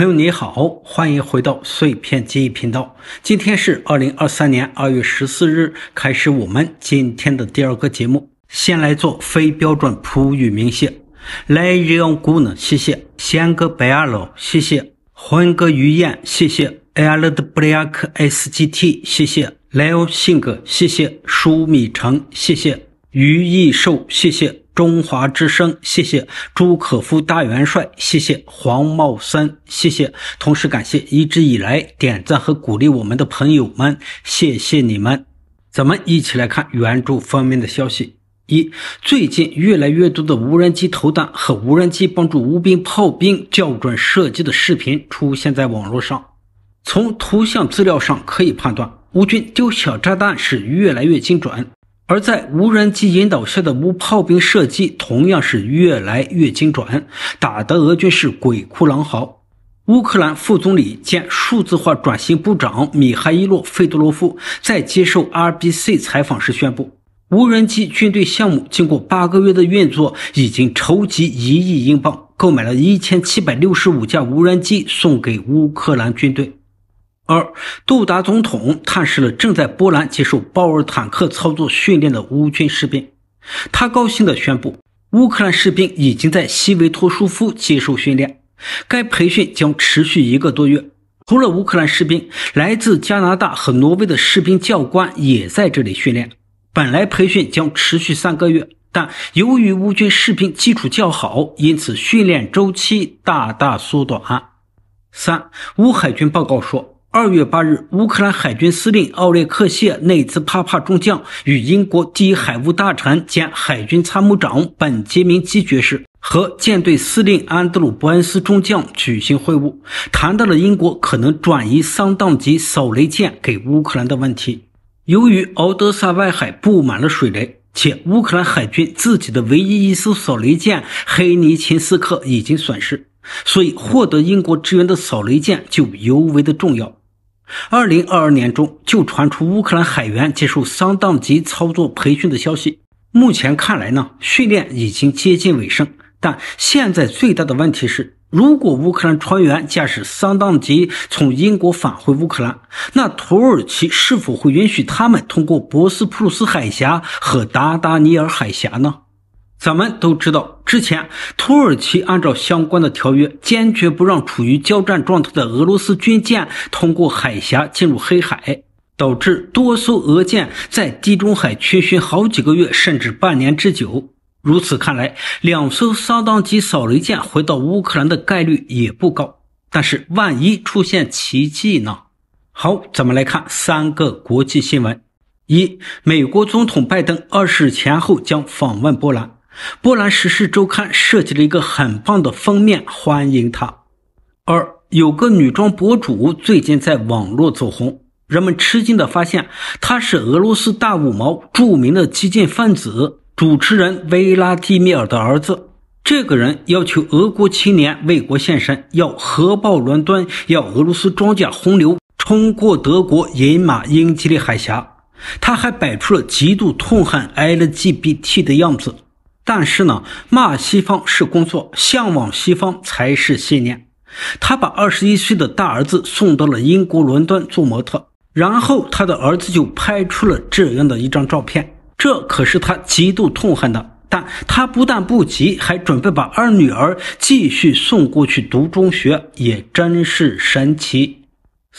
朋友你好，欢迎回到碎片记忆频道。今天是二零二三年二月十四日，开始我们今天的第二个节目。先来做非标准普语名谢，来日 g 姑娘谢谢，仙哥白二老谢谢，魂哥于燕谢谢，艾尔德布莱克 sgt 谢谢，莱欧性格谢谢，舒米成谢谢，于益寿谢谢。中华之声，谢谢朱可夫大元帅，谢谢黄茂森，谢谢。同时感谢一直以来点赞和鼓励我们的朋友们，谢谢你们。咱们一起来看援助方面的消息。一，最近越来越多的无人机投弹和无人机帮助乌兵炮兵校准射击的视频出现在网络上。从图像资料上可以判断，乌军丢小炸弹是越来越精准。而在无人机引导下的无炮兵射击，同样是越来越精准，打得俄军是鬼哭狼嚎。乌克兰副总理兼数字化转型部长米哈伊洛·费多罗夫在接受 RBC 采访时宣布，无人机军队项目经过八个月的运作，已经筹集一亿英镑，购买了一千七百六十五架无人机，送给乌克兰军队。二，杜达总统探视了正在波兰接受豹尔坦克操作训练的乌军士兵，他高兴地宣布，乌克兰士兵已经在西维托舒夫接受训练，该培训将持续一个多月。除了乌克兰士兵，来自加拿大和挪威的士兵教官也在这里训练。本来培训将持续三个月，但由于乌军士兵基础较好，因此训练周期大大缩短。三，乌海军报告说。二月八日，乌克兰海军司令奥列克谢内兹帕帕中将与英国第一海务大臣兼海军参谋长本杰明基爵士和舰队司令安德鲁伯恩斯中将举行会晤，谈到了英国可能转移桑当级扫雷舰给乌克兰的问题。由于敖德萨外海布满了水雷，且乌克兰海军自己的唯一一艘扫雷舰黑尼琴斯克已经损失，所以获得英国支援的扫雷舰就尤为的重要。二零二二年中就传出乌克兰海员接受桑当级操作培训的消息。目前看来呢，训练已经接近尾声。但现在最大的问题是，如果乌克兰船员驾驶桑当级从英国返回乌克兰，那土耳其是否会允许他们通过博斯普鲁斯海峡和达达尼尔海峡呢？咱们都知道，之前土耳其按照相关的条约，坚决不让处于交战状态的俄罗斯军舰通过海峡进入黑海，导致多艘俄舰在地中海逡巡好几个月甚至半年之久。如此看来，两艘萨当级扫雷舰回到乌克兰的概率也不高。但是万一出现奇迹呢？好，咱们来看三个国际新闻：一，美国总统拜登二日前后将访问波兰。波兰时事周刊设计了一个很棒的封面，欢迎他。二有个女装博主最近在网络走红，人们吃惊地发现他是俄罗斯大五毛、著名的激进分子、主持人维拉蒂米尔的儿子。这个人要求俄国青年为国献身，要核爆伦敦，要俄罗斯装甲洪流冲过德国饮马英吉利海峡。他还摆出了极度痛恨 LGBT 的样子。但是呢，骂西方是工作，向往西方才是信念。他把二十一岁的大儿子送到了英国伦敦做模特，然后他的儿子就拍出了这样的一张照片，这可是他极度痛恨的。但他不但不急，还准备把二女儿继续送过去读中学，也真是神奇。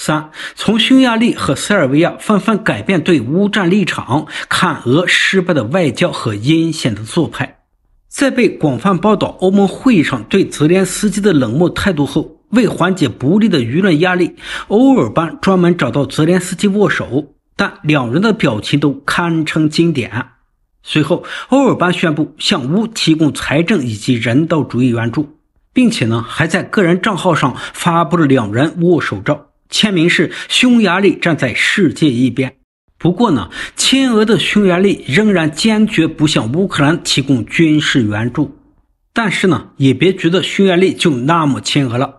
三从匈牙利和塞尔维亚纷纷改变对乌战立场，看俄失败的外交和阴险的做派。在被广泛报道欧盟会议上对泽连斯基的冷漠态度后，为缓解不利的舆论压力，欧尔班专门找到泽连斯基握手，但两人的表情都堪称经典。随后，欧尔班宣布向乌提供财政以及人道主义援助，并且呢还在个人账号上发布了两人握手照。签名是匈牙利站在世界一边。不过呢，亲俄的匈牙利仍然坚决不向乌克兰提供军事援助。但是呢，也别觉得匈牙利就那么亲俄了。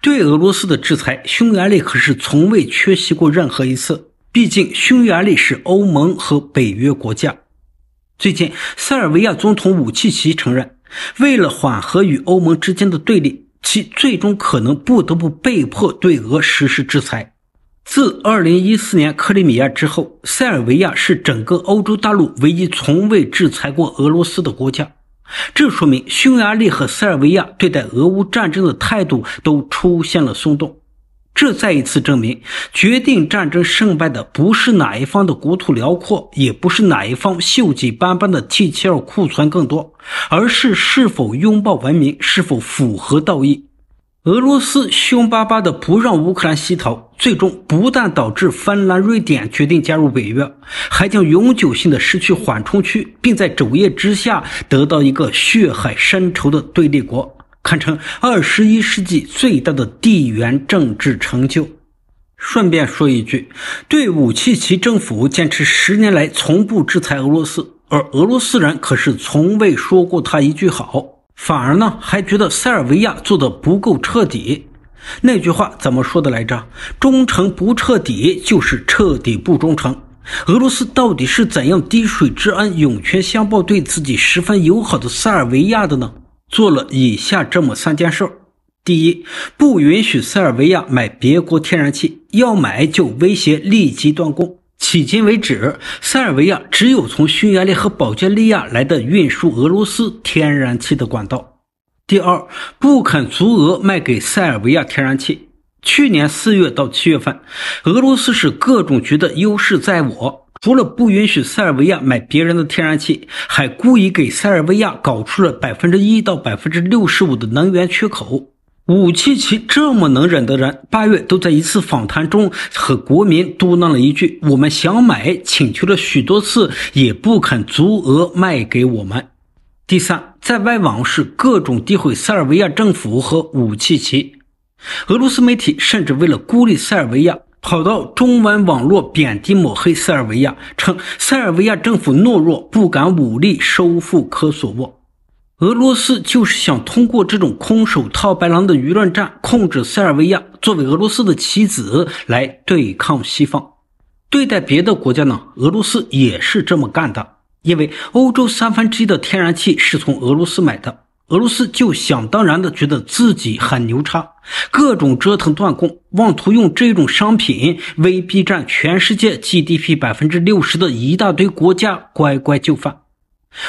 对俄罗斯的制裁，匈牙利可是从未缺席过任何一次。毕竟，匈牙利是欧盟和北约国家。最近，塞尔维亚总统武契奇承认，为了缓和与欧盟之间的对立。其最终可能不得不被迫对俄实施制裁。自2014年克里米亚之后，塞尔维亚是整个欧洲大陆唯一从未制裁过俄罗斯的国家。这说明匈牙利和塞尔维亚对待俄乌战争的态度都出现了松动。这再一次证明，决定战争胜败的不是哪一方的国土辽阔，也不是哪一方锈迹斑斑的 T72 库存更多，而是是否拥抱文明，是否符合道义。俄罗斯凶巴巴的不让乌克兰西逃，最终不但导致芬兰、瑞典决定加入北约，还将永久性的失去缓冲区，并在昼夜之下得到一个血海深仇的对立国。堪称二十一世纪最大的地缘政治成就。顺便说一句，对武契奇政府坚持十年来从不制裁俄罗斯，而俄罗斯人可是从未说过他一句好，反而呢还觉得塞尔维亚做的不够彻底。那句话怎么说的来着？忠诚不彻底，就是彻底不忠诚。俄罗斯到底是怎样滴水之恩涌泉相报，对自己十分友好的塞尔维亚的呢？做了以下这么三件事：第一，不允许塞尔维亚买别国天然气，要买就威胁立即断供。迄今为止，塞尔维亚只有从匈牙利和保加利亚来的运输俄罗斯天然气的管道。第二，不肯足额卖给塞尔维亚天然气。去年四月到七月份，俄罗斯是各种局的优势在我。除了不允许塞尔维亚买别人的天然气，还故意给塞尔维亚搞出了百分之一到百分之六十五的能源缺口。武契奇这么能忍的人，八月都在一次访谈中和国民嘟囔了一句：“我们想买，请求了许多次，也不肯足额卖给我们。”第三，在外网是各种诋毁塞尔维亚政府和武契奇，俄罗斯媒体甚至为了孤立塞尔维亚。跑到中文网络贬低抹黑塞尔维亚，称塞尔维亚政府懦弱，不敢武力收复科索沃。俄罗斯就是想通过这种空手套白狼的舆论战，控制塞尔维亚作为俄罗斯的棋子来对抗西方。对待别的国家呢，俄罗斯也是这么干的，因为欧洲三分之一的天然气是从俄罗斯买的。俄罗斯就想当然的觉得自己很牛叉，各种折腾断供，妄图用这种商品威逼占全世界 GDP 百分之六十的一大堆国家乖乖就范。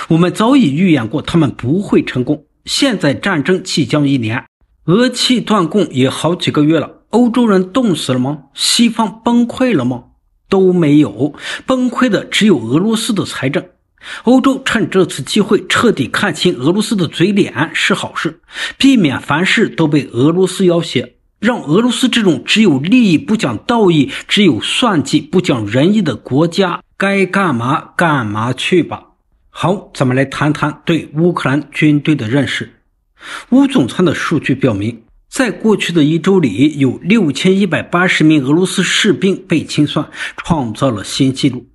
我们早已预言过他们不会成功。现在战争即将一年，俄气断供也好几个月了，欧洲人冻死了吗？西方崩溃了吗？都没有，崩溃的只有俄罗斯的财政。欧洲趁这次机会彻底看清俄罗斯的嘴脸是好事，避免凡事都被俄罗斯要挟，让俄罗斯这种只有利益不讲道义、只有算计不讲仁义的国家该干嘛干嘛去吧。好，咱们来谈谈对乌克兰军队的认识。乌总参的数据表明，在过去的一周里，有6180名俄罗斯士兵被清算，创造了新纪录。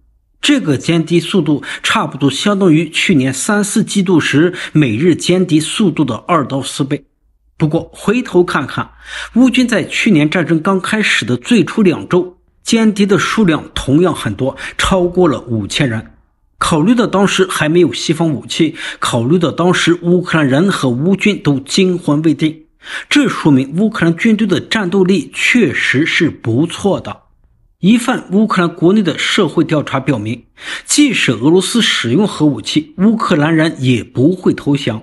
这个歼敌速度差不多相当于去年三四季度时每日歼敌速度的二到四倍。不过回头看看，乌军在去年战争刚开始的最初两周，歼敌的数量同样很多，超过了五千人。考虑到当时还没有西方武器，考虑到当时乌克兰人和乌军都惊魂未定，这说明乌克兰军队的战斗力确实是不错的。一份乌克兰国内的社会调查表明，即使俄罗斯使用核武器，乌克兰人也不会投降。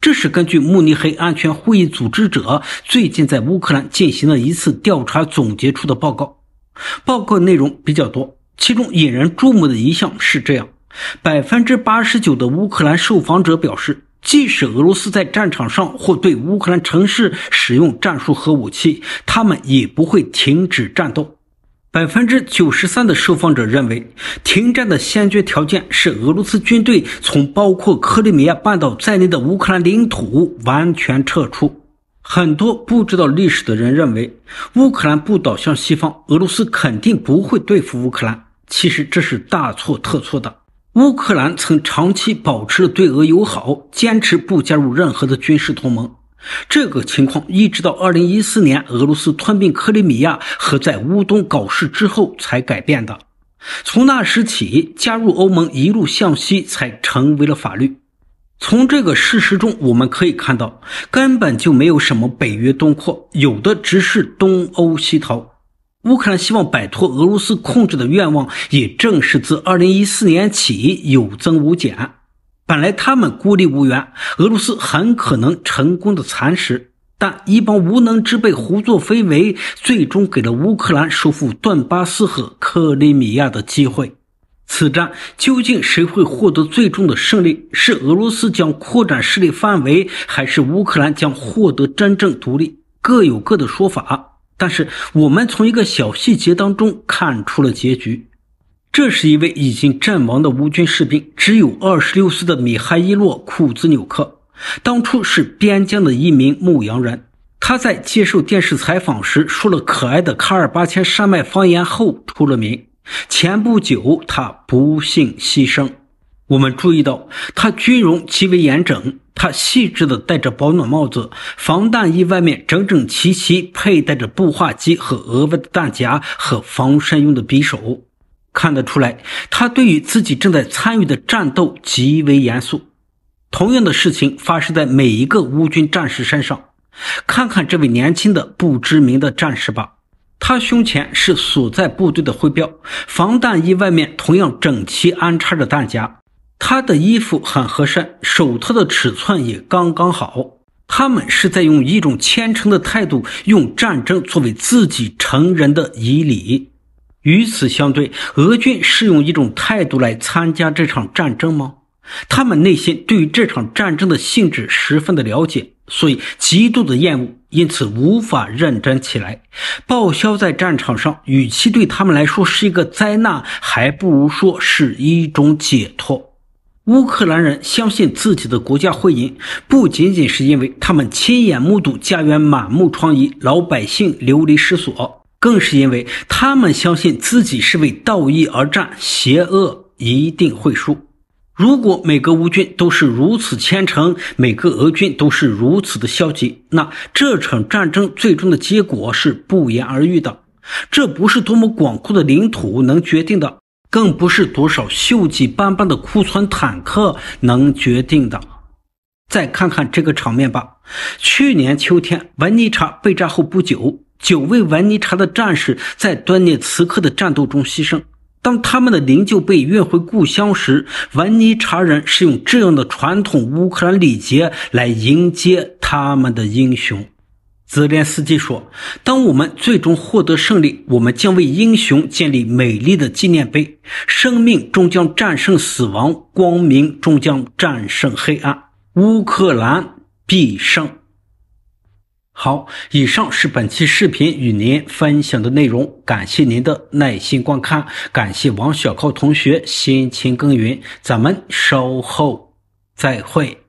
这是根据慕尼黑安全会议组织者最近在乌克兰进行的一次调查总结出的报告。报告内容比较多，其中引人注目的一项是这样：百分之八十九的乌克兰受访者表示，即使俄罗斯在战场上或对乌克兰城市使用战术核武器，他们也不会停止战斗。百分之九十三的受访者认为，停战的先决条件是俄罗斯军队从包括克里米亚半岛在内的乌克兰领土完全撤出。很多不知道历史的人认为，乌克兰不倒向西方，俄罗斯肯定不会对付乌克兰。其实这是大错特错的。乌克兰曾长期保持了对俄友好，坚持不加入任何的军事同盟。这个情况一直到2014年俄罗斯吞并克里米亚和在乌东搞事之后才改变的。从那时起，加入欧盟一路向西才成为了法律。从这个事实中，我们可以看到，根本就没有什么北约东扩，有的只是东欧西逃。乌克兰希望摆脱俄罗斯控制的愿望，也正是自2014年起有增无减。本来他们孤立无援，俄罗斯很可能成功的蚕食，但一帮无能之辈胡作非为，最终给了乌克兰收复顿巴斯和克里米亚的机会。此战究竟谁会获得最终的胜利？是俄罗斯将扩展势力范围，还是乌克兰将获得真正独立？各有各的说法。但是我们从一个小细节当中看出了结局。这是一位已经阵亡的乌军士兵，只有二十六岁的米哈伊洛·库兹纽克，当初是边疆的一名牧羊人。他在接受电视采访时说了可爱的卡尔巴阡山脉方言后出了名。前不久他不幸牺牲。我们注意到他军容极为严整，他细致地戴着保暖帽子，防弹衣外面整整齐齐佩戴着步话机和额外的弹夹和防身用的匕首。看得出来，他对于自己正在参与的战斗极为严肃。同样的事情发生在每一个乌军战士身上。看看这位年轻的不知名的战士吧，他胸前是所在部队的徽标，防弹衣外面同样整齐安插着弹夹。他的衣服很合身，手套的尺寸也刚刚好。他们是在用一种虔诚的态度，用战争作为自己成人的仪礼。与此相对，俄军是用一种态度来参加这场战争吗？他们内心对于这场战争的性质十分的了解，所以极度的厌恶，因此无法认真起来。报销在战场上，与其对他们来说是一个灾难，还不如说是一种解脱。乌克兰人相信自己的国家会赢，不仅仅是因为他们亲眼目睹家园满目疮痍，老百姓流离失所。更是因为他们相信自己是为道义而战，邪恶一定会输。如果每个乌军都是如此虔诚，每个俄军都是如此的消极，那这场战争最终的结果是不言而喻的。这不是多么广阔的领土能决定的，更不是多少锈迹斑斑的库存坦克能决定的。再看看这个场面吧，去年秋天，文尼察被炸后不久。九位文尼查的战士在顿涅茨克的战斗中牺牲。当他们的灵柩被运回故乡时，文尼查人是用这样的传统乌克兰礼节来迎接他们的英雄。泽连斯基说：“当我们最终获得胜利，我们将为英雄建立美丽的纪念碑。生命终将战胜死亡，光明终将战胜黑暗，乌克兰必胜。”好，以上是本期视频与您分享的内容，感谢您的耐心观看，感谢王小靠同学辛勤耕耘，咱们稍后再会。